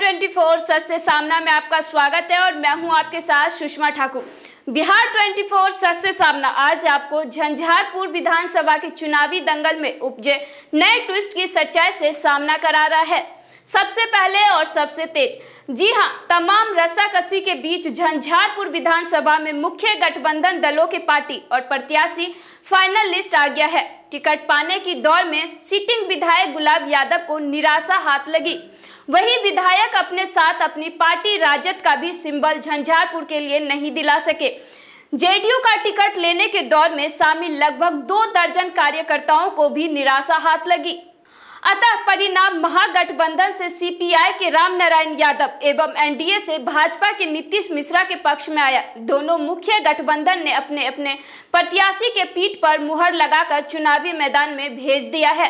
पंजाब 24 सच से सामना में आपका स्वागत है और मैं हूं आपके साथ सुषमा ठाकुर बिहार 24 सच से सामना आज आपको झंझारपुर विधानसभा के चुनावी दंगल में उपजे नए ट्विस्ट की सच्चाई से सामना करा रहा है सबसे पहले और सबसे तेज जी हां तमाम रसाकसी के बीच झंझारपुर विधानसभा में मुख्य गठबंधन दलों के पार्टी और प्रत्याशी फाइनल लिस्ट आ गया है टिकट पाने की दौड़ में सिटिंग विधायक गुलाब यादव को निराशा हाथ लगी वही विधायक अपने साथ अपनी पार्टी राजद का भी सिंबल झंझारपुर के लिए नहीं दिला सके जेडीयू का टिकट लेने के दौर में शामिल लगभग दो दर्जन कार्यकर्ताओं को भी निराशा हाथ लगी अतः परिणाम महागठबंधन से सीपीआई के रामनारायण यादव एवं एनडीए से भाजपा के नीतीश मिश्रा के पक्ष में आया दोनों मुख्य गठबंधन ने अपने अपने प्रत्याशी के पीठ पर मुहर लगाकर चुनावी मैदान में भेज दिया है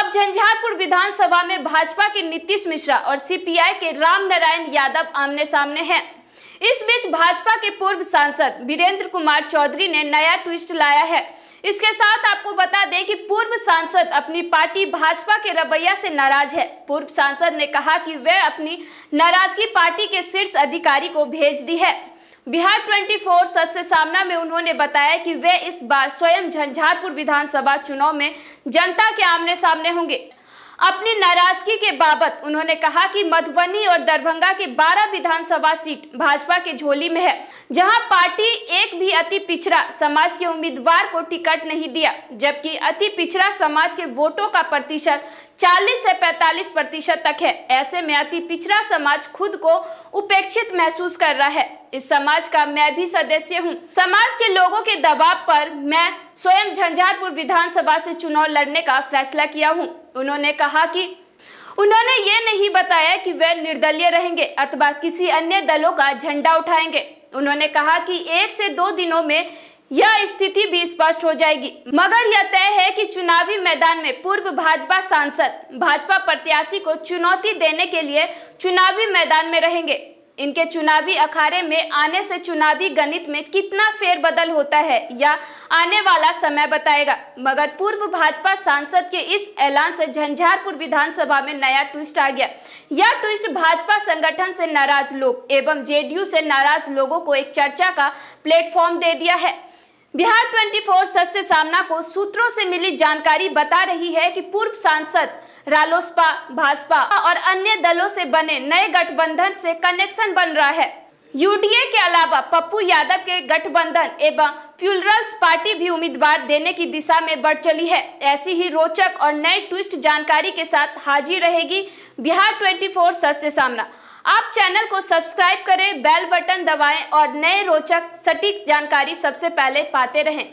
अब झंझारपुर विधानसभा में भाजपा के नीतीश मिश्रा और सीपीआई के रामनारायण यादव आमने सामने हैं इस बीच भाजपा के पूर्व सांसद वीरेंद्र कुमार चौधरी ने नया ट्विस्ट लाया है इसके साथ आपको बता दें कि पूर्व सांसद अपनी पार्टी भाजपा के रवैया से नाराज है पूर्व सांसद ने कहा कि वह अपनी नाराजगी पार्टी के शीर्ष अधिकारी को भेज दी है बिहार 24 सच से सामना में उन्होंने बताया कि वे इस बार स्वयं झंझारपुर विधानसभा चुनाव में जनता के आमने सामने होंगे अपनी नाराजगी के बाबत उन्होंने कहा कि मधुबनी और दरभंगा की 12 विधानसभा सीट भाजपा के झोली में है जहां पार्टी एक अति पिछड़ा समाज के उम्मीदवार को टिकट नहीं दिया जबकि अति पिछड़ा समाज के वोटों का प्रतिशत 40 से 45 प्रतिशत तक है ऐसे में अति पिछड़ा समाज खुद को उपेक्षित महसूस कर रहा है इस समाज का मैं भी सदस्य हूं। समाज के लोगों के दबाव पर मैं स्वयं झंझारपुर विधानसभा से चुनाव लड़ने का फैसला किया हूँ उन्होंने कहा की उन्होंने ये नहीं बताया कि वे निर्दलीय रहेंगे अथवा किसी अन्य दलों का झंडा उठाएंगे उन्होंने कहा कि एक से दो दिनों में यह स्थिति भी स्पष्ट हो जाएगी मगर यह तय है कि चुनावी मैदान में पूर्व भाजपा सांसद भाजपा प्रत्याशी को चुनौती देने के लिए चुनावी मैदान में रहेंगे इनके चुनावी अखाड़े में आने से चुनावी गणित में कितना फेरबदल होता है या आने वाला समय बताएगा मगर पूर्व भाजपा सांसद के इस ऐलान से झंझारपुर विधानसभा में नया ट्विस्ट आ गया यह ट्विस्ट भाजपा संगठन से नाराज लोग एवं जेडीयू से नाराज लोगों को एक चर्चा का प्लेटफॉर्म दे दिया है बिहार 24 सच से सामना को सूत्रों से मिली जानकारी बता रही है कि पूर्व सांसद रालोसपा भाजपा और अन्य दलों से बने नए गठबंधन से कनेक्शन बन रहा है यूडीए के अलावा पप्पू यादव के गठबंधन एवं प्यूलरल्स पार्टी भी उम्मीदवार देने की दिशा में बढ़ चली है ऐसी ही रोचक और नए ट्विस्ट जानकारी के साथ हाजिर रहेगी बिहार 24 फोर सस्ते सामना आप चैनल को सब्सक्राइब करें बेल बटन दबाएं और नए रोचक सटीक जानकारी सबसे पहले पाते रहें